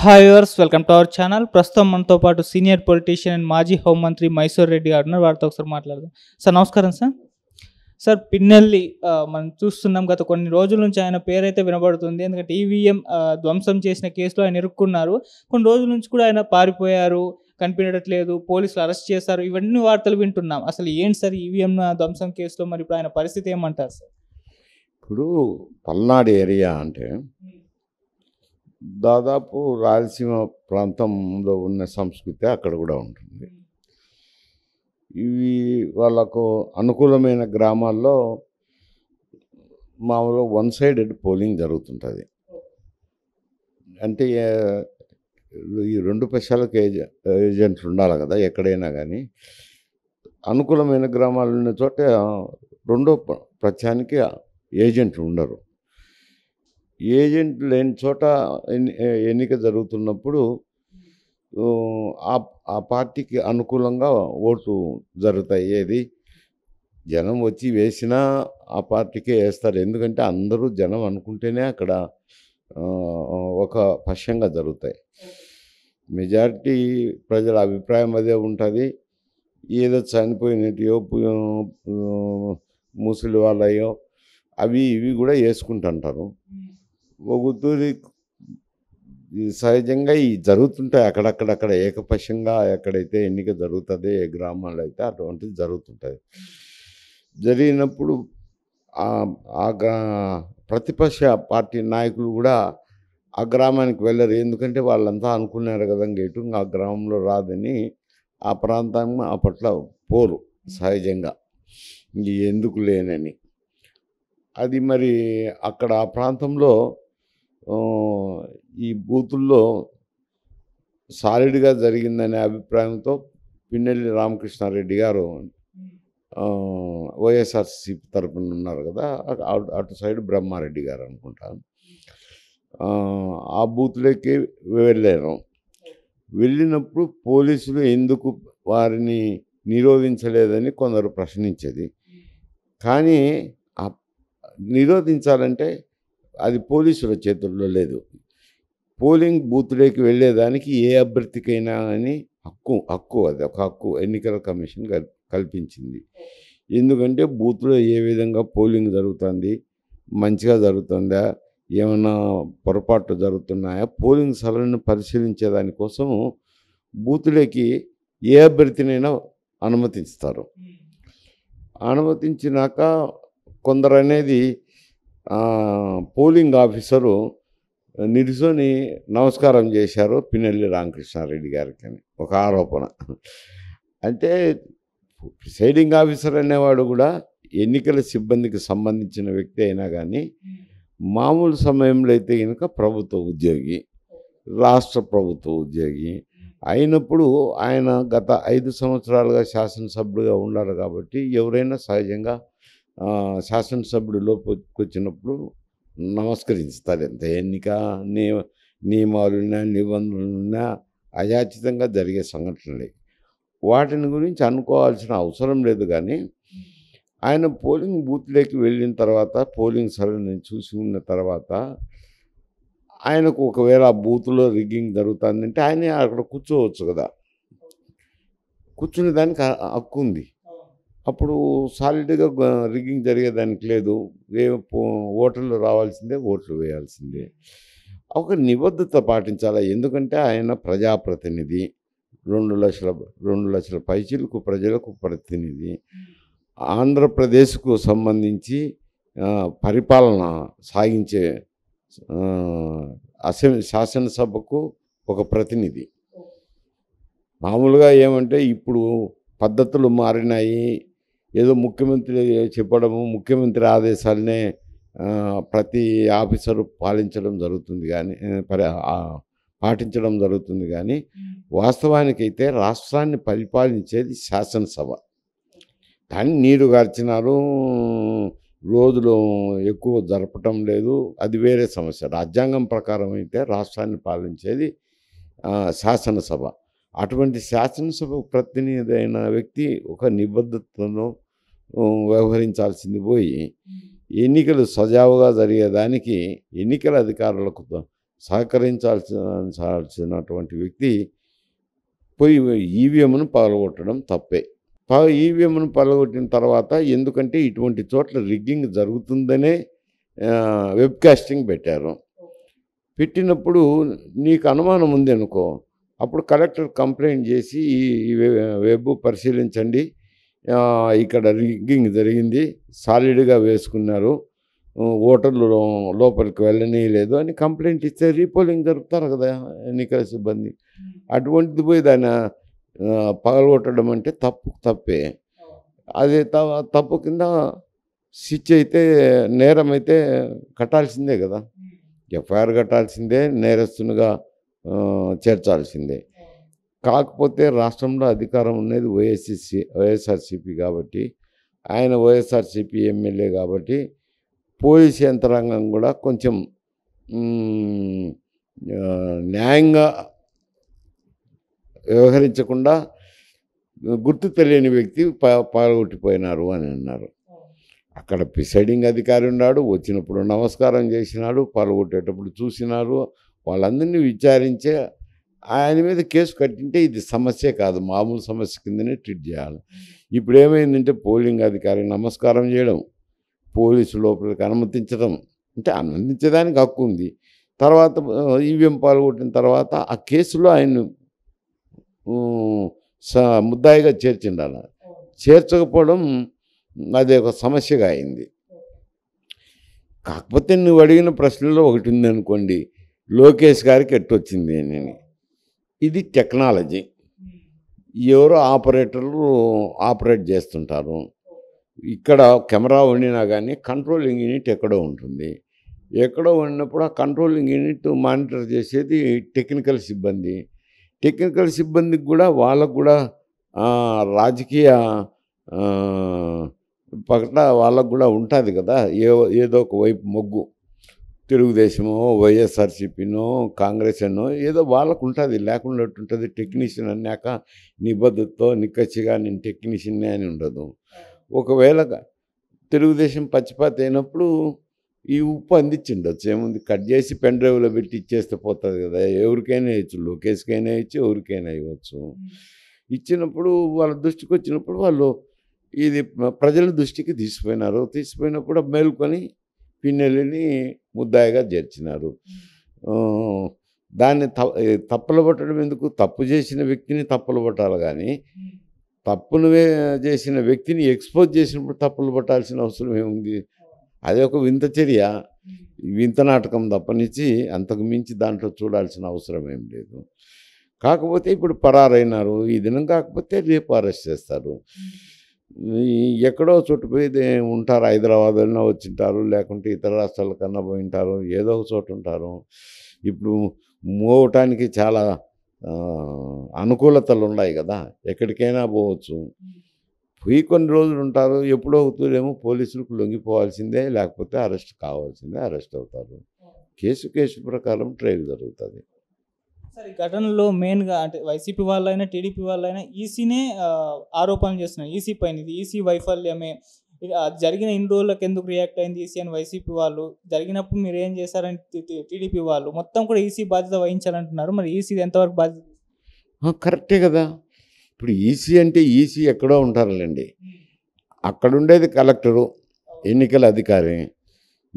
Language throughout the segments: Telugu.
హాయ్ వర్స్ వెల్కమ్ టు అవర్ ఛానల్ ప్రస్తుతం మనతో పాటు సీనియర్ పొలిటీషియన్ అండ్ మాజీ హోంమంత్రి మైసూర్ రెడ్డి గారు ఉన్నారు వారితో ఒకసారి మాట్లాడదాం సార్ నమస్కారం సార్ సార్ పిన్నెల్లి మనం చూస్తున్నాం గత కొన్ని రోజుల నుంచి ఆయన పేరైతే వినబడుతుంది ఎందుకంటే ఈవీఎం e ధ్వంసం చేసిన కేసులో ఆయన ఇరుక్కున్నారు కొన్ని రోజుల నుంచి కూడా ఆయన పారిపోయారు కనిపించట్లేదు పోలీసులు అరెస్ట్ చేశారు ఇవన్నీ వార్తలు వింటున్నాం అసలు ఏంటి సార్ ఈవీఎం e ధ్వంసం కేసులో మరి ఇప్పుడు ఆయన పరిస్థితి ఏమంటారు సార్ ఇప్పుడు పల్నాడు ఏరియా అంటే దాదాపు రాయలసీమ ప్రాంతంలో ఉన్న సంస్కృతి అక్కడ కూడా ఉంటుంది ఇవి వాళ్ళకు అనుకూలమైన గ్రామాల్లో మామూలుగా వన్ సైడెడ్ పోలింగ్ జరుగుతుంటుంది అంటే ఈ రెండు పక్షాలకు ఏజె ఏజెంట్లు ఉండాలి కదా ఎక్కడైనా కానీ అనుకూలమైన గ్రామాలు ఉన్న చోట రెండో పక్షానికి ఏజెంట్లు ఉండరు ఏజెంట్ లేని చోట ఎన్నిక జరుగుతున్నప్పుడు ఆ పార్టీకి అనుకూలంగా ఓటు జరుగుతాయి ఏది జనం వచ్చి వేసినా ఆ పార్టీకే వేస్తారు ఎందుకంటే అందరూ జనం అనుకుంటేనే అక్కడ ఒక పక్షంగా జరుగుతాయి మెజారిటీ ప్రజల అభిప్రాయం అదే ఉంటుంది ఏదో చనిపోయినట్టయో ముసలి వాళ్ళయో అవి ఇవి కూడా వేసుకుంటుంటారు ఒగుతూరి సహజంగా ఈ జరుగుతుంటాయి అక్కడక్కడక్కడ ఏకపక్షంగా ఎక్కడైతే ఎన్నిక జరుగుతుంది ఏ గ్రామాల్లో అయితే అటువంటిది జరుగుతుంటుంది జరిగినప్పుడు ఆ ప్రతిపక్ష పార్టీ నాయకులు కూడా ఆ గ్రామానికి వెళ్ళరు ఎందుకంటే వాళ్ళంతా అనుకున్నారు కదా గేటు ఆ గ్రామంలో రాదని ఆ ప్రాంతం అప్పట్లో పోరు సహజంగా ఎందుకు లేనని అది మరి అక్కడ ఆ ప్రాంతంలో ఈ బూతుల్లో సాలిడ్గా జరిగిందనే అభిప్రాయంతో పిన్నెల్లి రామకృష్ణారెడ్డి గారు వైఎస్ఆర్సీపీ తరపున ఉన్నారు కదా అటు సైడ్ బ్రహ్మారెడ్డి గారు అనుకుంటాను ఆ బూత్లోకి వెళ్ళాను వెళ్ళినప్పుడు పోలీసులు ఎందుకు వారిని నిరోధించలేదని కొందరు ప్రశ్నించేది కానీ నిరోధించాలంటే అది పోలీసుల చేతుల్లో లేదు పోలింగ్ బూత్లోకి వెళ్ళేదానికి ఏ అభ్యర్థికైనా అని హక్కు హక్కు అది ఒక హక్కు ఎన్నికల కమిషన్ కల్పించింది ఎందుకంటే బూత్లో ఏ విధంగా పోలింగ్ జరుగుతుంది మంచిగా జరుగుతుందా ఏమైనా పొరపాట్లు జరుగుతున్నాయా పోలింగ్ సరళను పరిశీలించే దానికోసం బూత్లోకి ఏ అభ్యర్థినైనా అనుమతిస్తారు అనుమతించినాక కొందరు అనేది పోలింగ్ ఆఫీసరు నిరుసోని నమస్కారం చేశారు పినల్లి రామకృష్ణారెడ్డి గారికి అని ఒక ఆరోపణ అంటే ప్రిసైడింగ్ ఆఫీసర్ అనేవాడు కూడా ఎన్నికల సిబ్బందికి సంబంధించిన వ్యక్తి అయినా కానీ మామూలు సమయంలో అయితే కనుక ప్రభుత్వ ఉద్యోగి రాష్ట్ర ప్రభుత్వ ఉద్యోగి అయినప్పుడు ఆయన గత ఐదు సంవత్సరాలుగా శాసనసభ్యుడిగా ఉన్నాడు కాబట్టి ఎవరైనా సహజంగా శాసనసభ్యుడు లోపొచ్చినప్పుడు నమస్కరిస్తారు ఎంత ఎన్నిక నియ నియమాలున్నా నిబంధనలున్నా అయాచితంగా జరిగే సంఘటనలు వాటిని గురించి అనుకోవాల్సిన అవసరం లేదు కానీ ఆయన పోలింగ్ బూత్లోకి వెళ్ళిన తర్వాత పోలింగ్ సరళిని చూసి ఉన్న తర్వాత ఆయనకు ఒకవేళ ఆ బూత్లో రిగ్గింగ్ జరుగుతుందంటే ఆయనే అక్కడ కూర్చోవచ్చు కదా కూర్చునే దానికి హక్కు ఉంది అప్పుడు సాలిడ్గా రిగ్గింగ్ జరిగేదానికి లేదు ఏ ఓటర్లు రావాల్సిందే ఓట్లు వేయాల్సిందే ఒక నిబద్ధత పాటించాలా ఎందుకంటే ఆయన ప్రజాప్రతినిధి రెండు లక్షల రెండు లక్షల పైచీలకు ప్రజలకు ప్రతినిధి ఆంధ్రప్రదేశ్కు సంబంధించి పరిపాలన సాగించే అసెంబ్లీ శాసనసభకు ఒక ప్రతినిధి మామూలుగా ఏమంటే ఇప్పుడు పద్ధతులు మారినాయి ఏదో ముఖ్యమంత్రి చెప్పడము ముఖ్యమంత్రి ఆదేశాలనే ప్రతి ఆఫీసరు పాలించడం జరుగుతుంది కానీ పాటించడం జరుగుతుంది కానీ వాస్తవానికైతే రాష్ట్రాన్ని పరిపాలించేది శాసనసభ కానీ నీరు గార్చినారు రోజులు ఎక్కువ జరపటం లేదు అది వేరే సమస్య రాజ్యాంగం ప్రకారం అయితే రాష్ట్రాన్ని పాలించేది శాసనసభ అటువంటి శాసనసభకు ప్రతినిధి అయిన వ్యక్తి ఒక నిబద్ధతను వ్యవహరించాల్సింది పోయి ఎన్నికలు సజావుగా జరిగేదానికి ఎన్నికల అధికారులకు సహకరించాల్సినటువంటి వ్యక్తి పోయి ఈవీఎంను పగలగొట్టడం తప్పే ఈవీఎంను పగలగొట్టిన తర్వాత ఎందుకంటే ఇటువంటి చోట్ల రిగ్గింగ్ జరుగుతుందనే వెబ్కాస్టింగ్ పెట్టారు పెట్టినప్పుడు నీకు అనుమానం ఉంది అనుకో అప్పుడు కలెక్టర్ కంప్లైంట్ చేసి ఈ వెబ్ పరిశీలించండి ఇక్కడ రిగ్గింగ్ జరిగింది సాలిడ్గా వేసుకున్నారు ఓటర్లు లోపలికి వెళ్ళనే లేదు అని కంప్లైంట్ ఇస్తే రీపోలింగ్ జరుపుతారు కదా ఎన్నికల సిబ్బంది అటువంటిది పోయి దాన్ని పగలగొట్టడం అంటే తప్పు తప్పే అది తప్పు కింద స్విచ్ అయితే నేరం అయితే కట్టాల్సిందే కదా ఎఫ్ఐఆర్ కట్టాల్సిందే నేరస్తునిగా చేర్చాల్సిందే కాకపోతే రాష్ట్రంలో అధికారం ఉన్నది వైఎస్సి వైఎస్ఆర్సిపి కాబట్టి ఆయన వైఎస్ఆర్సిపి ఎమ్మెల్యే కాబట్టి పోలీస్ యంత్రాంగం కూడా కొంచెం న్యాయంగా వ్యవహరించకుండా గుర్తు తెలియని వ్యక్తి పాల్గొట్టిపోయినారు అని అన్నారు అక్కడ ప్రిసైడింగ్ అధికారి ఉన్నాడు వచ్చినప్పుడు నమస్కారం చేసినాడు పాల్గొట్టేటప్పుడు చూసినారు వాళ్ళందరినీ విచారించే ఆయన మీద కేసు కట్టింటే ఇది సమస్య కాదు మామూలు సమస్య కిందనే ట్రీట్ చేయాలి ఇప్పుడు ఏమైందంటే పోలింగ్ అధికారికి నమస్కారం చేయడం పోలీసు లోపలికి అనుమతించడం అంటే అనుమతించడానికి హక్కు ఉంది తర్వాత ఈవీఎం పాల్గొట్టిన తర్వాత ఆ కేసులో ఆయన ముద్దాయిగా చేర్చిండాల చేర్చకపోవడం అది ఒక సమస్యగా అయింది కాకపోతే నువ్వు అడిగిన ప్రశ్నలో ఒకటి ఉందనుకోండి లోకేష్ గారికి ఎట్టొచ్చింది నేను ఇది టెక్నాలజీ ఎవరో ఆపరేటర్లు ఆపరేట్ చేస్తుంటారు ఇక్కడ కెమెరా వండినా కానీ కంట్రోలింగ్ యూనిట్ ఎక్కడో ఉంటుంది ఎక్కడో వండినప్పుడు ఆ కంట్రోలింగ్ యూనిట్ మానిటర్ చేసేది టెక్నికల్ సిబ్బంది టెక్నికల్ సిబ్బందికి కూడా వాళ్ళకు కూడా రాజకీయ పగట వాళ్ళకు కూడా ఉంటుంది కదా ఏ ఏదో ఒక వైపు మొగ్గు తెలుగుదేశమో వైఎస్ఆర్సీపీనో కాంగ్రెస్ అనో ఏదో వాళ్ళకు ఉంటుంది లేకుండా ఉంటుంది టెక్నీషియన్ అన్నాక నిబద్ధతతో నిక్కచ్చిగా నేను టెక్నీషియన్నే అని ఉండదు ఒకవేళ తెలుగుదేశం పచ్చిపాత అయినప్పుడు ఈ ఉప్పు అందించిండొచ్చు ఏముంది కట్ చేసి పెన్ డ్రైవ్లో పెట్టి ఇచ్చేస్తే పోతుంది కదా ఎవరికైనా ఇచ్చు లోకేష్కైనా ఇచ్చి ఎవరికైనా ఇవ్వచ్చు ఇచ్చినప్పుడు వాళ్ళ దృష్టికి వచ్చినప్పుడు వాళ్ళు ఇది ప్రజల దృష్టికి తీసిపోయినారు తీసిపోయినప్పుడు మేలుకొని పిన్నెల్లిని ముద్దాయిగా చేర్చినారు దాన్ని త తప్పులు పట్టడం ఎందుకు తప్పు చేసిన వ్యక్తిని తప్పులు పట్టాలి కానీ తప్పులు చేసిన వ్యక్తిని ఎక్స్పోజ్ చేసినప్పుడు తప్పులు పట్టాల్సిన అవసరం ఏముంది అది ఒక వింత చర్య వింత నాటకం తప్పనిచ్చి అంతకు మించి దాంట్లో చూడాల్సిన అవసరం ఏం లేదు కాకపోతే ఇప్పుడు పరారైనారు ఈ దినం కాకపోతే రేపు అరెస్ట్ చేస్తారు ఎక్కడో చోటు పోయి ఉంటారు హైదరాబాద్ అయినా వచ్చింటారు లేకుంటే ఇతర రాష్ట్రాల కన్నా ఉంటారు ఏదో ఒక చోటు ఉంటారు ఇప్పుడు మోవటానికి చాలా అనుకూలతలు ఉన్నాయి కదా ఎక్కడికైనా పోవచ్చు పోయి కొన్ని రోజులు ఉంటారు ఎప్పుడో అవుతుందేమో పోలీసులకు లొంగిపోవాల్సిందే లేకపోతే అరెస్ట్ కావాల్సిందే అరెస్ట్ అవుతారు కేసు కేసు ప్రకారం ట్రైల్ జరుగుతుంది సార్ ఈ ఘటనలో మెయిన్గా అంటే వైసీపీ వాళ్ళైనా టీడీపీ వాళ్ళైనా ఈసీనే ఆరోపణలు చేస్తున్నారు ఈసీ పైన ఇది ఈసీ వైఫల్యమే జరిగిన ఇన్ని రోజులకు ఎందుకు రియాక్ట్ అయింది ఈసీ అని వైసీపీ వాళ్ళు జరిగినప్పుడు మీరు ఏం చేశారని టీడీపీ వాళ్ళు మొత్తం కూడా ఈసీ బాధ్యత వహించాలంటున్నారు మరి ఈసీ ఎంతవరకు బాధ్యత కరెక్టే కదా ఇప్పుడు ఈసీ అంటే ఈసీ ఎక్కడో ఉంటారులేండి అక్కడుండేది కలెక్టరు ఎన్నికల అధికారి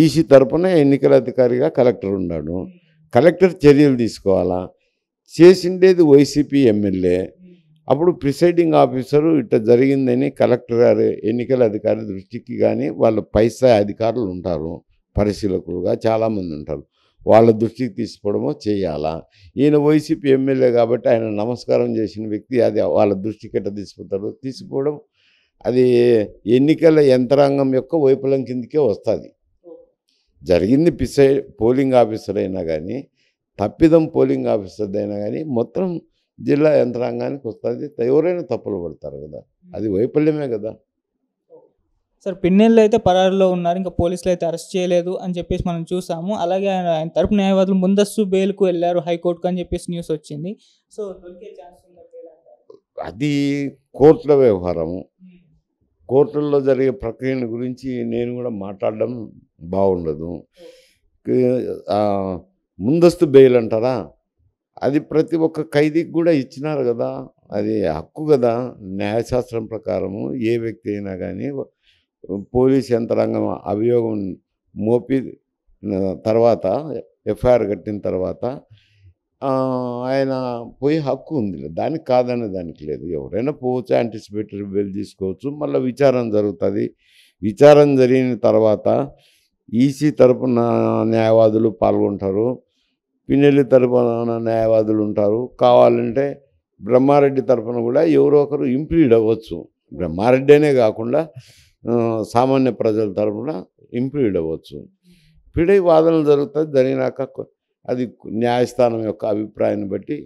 ఈసీ తరపున ఎన్నికల అధికారిగా కలెక్టర్ ఉన్నాడు కలెక్టర్ చర్యలు తీసుకోవాలా చేసిండేది వైసీపీ ఎమ్మెల్యే hmm. అప్పుడు ప్రిసైడింగ్ ఆఫీసరు ఇట్లా జరిగిందని కలెక్టర్ గారు ఎన్నికల అధికారి దృష్టికి కానీ వాళ్ళ పైసా అధికారులు ఉంటారు పరిశీలకులుగా చాలామంది ఉంటారు వాళ్ళ దృష్టికి తీసుకోవడమో చేయాలా ఈయన వైసీపీ ఎమ్మెల్యే కాబట్టి ఆయన నమస్కారం చేసిన వ్యక్తి అది వాళ్ళ దృష్టికి ఎట్లా తీసుకుంటారు తీసుకోవడం అది ఎన్నికల యంత్రాంగం యొక్క వైఫలం కిందకే వస్తుంది జరిగింది పిసై పోలింగ్ ఆఫీసర్ అయినా కానీ తప్పిదం పోలింగ్ ఆఫీసర్దైనా కానీ మొత్తం జిల్లా యంత్రాంగానికి వస్తుంది ఎవరైనా తప్పులు పడతారు కదా అది వైఫల్యమే కదా సార్ పిన్నెళ్ళు అయితే పరారులో ఉన్నారు ఇంకా పోలీసులు అయితే అరెస్ట్ చేయలేదు అని చెప్పేసి మనం చూసాము అలాగే ఆయన ఆయన తరపు న్యాయవాదులు ముందస్తు బెయిల్కు వెళ్ళారు హైకోర్టుకు అని చెప్పేసి న్యూస్ వచ్చింది సో దొరికే ఛాన్స్ అది కోర్టుల వ్యవహారము కోర్టుల్లో జరిగే ప్రక్రియల గురించి నేను కూడా మాట్లాడడం బాగుండదు ముందస్తు బెయిల్ అంటారా అది ప్రతి ఒక్క ఖైదీకి కూడా ఇచ్చినారు కదా అది హక్కు కదా న్యాయశాస్త్రం ప్రకారము ఏ వ్యక్తి అయినా కానీ పోలీస్ యంత్రాంగం అభియోగం మోపి తర్వాత ఎఫ్ఐఆర్ కట్టిన తర్వాత ఆయన పోయే హక్కు ఉంది దానికి కాదనే దానికి లేదు ఎవరైనా పోవచ్చు యాంటిసిపేటరీ బెయిల్ తీసుకోవచ్చు మళ్ళీ విచారణ జరుగుతుంది విచారణ జరిగిన తర్వాత ఈసీ తరపున న్యాయవాదులు పాల్గొంటారు పిన్నెల్లి తరపున న్యాయవాదులు ఉంటారు కావాలంటే బ్రహ్మారెడ్డి తరఫున కూడా ఎవరో ఒకరు ఇంప్లీడ్ అవ్వచ్చు బ్రహ్మారెడ్డినే కాకుండా సామాన్య ప్రజల తరఫున ఇంప్లీడ్ అవ్వచ్చు పిడై వాదనలు జరుగుతుంది జరిగినాక అది న్యాయస్థానం యొక్క అభిప్రాయాన్ని బట్టి